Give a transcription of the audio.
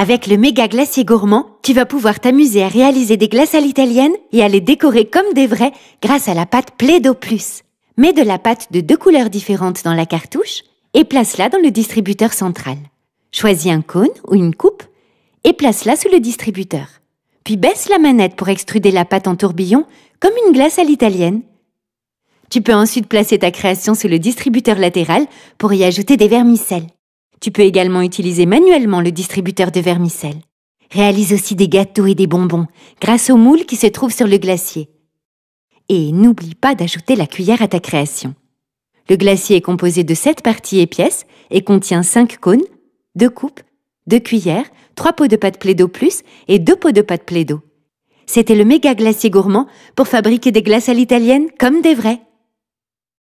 avec le méga glacier gourmand, tu vas pouvoir t'amuser à réaliser des glaces à l'italienne et à les décorer comme des vrais grâce à la pâte Playdo+. Plus. Mets de la pâte de deux couleurs différentes dans la cartouche et place-la dans le distributeur central. Choisis un cône ou une coupe et place-la sous le distributeur. Puis baisse la manette pour extruder la pâte en tourbillon comme une glace à l'italienne. Tu peux ensuite placer ta création sous le distributeur latéral pour y ajouter des vermicelles. Tu peux également utiliser manuellement le distributeur de vermicelles. Réalise aussi des gâteaux et des bonbons grâce aux moules qui se trouvent sur le glacier. Et n'oublie pas d'ajouter la cuillère à ta création. Le glacier est composé de 7 parties et pièces et contient 5 cônes, 2 coupes, 2 cuillères, 3 pots de pâte plaido plus et 2 pots de pâte plaido. C'était le méga glacier gourmand pour fabriquer des glaces à l'italienne comme des vrais.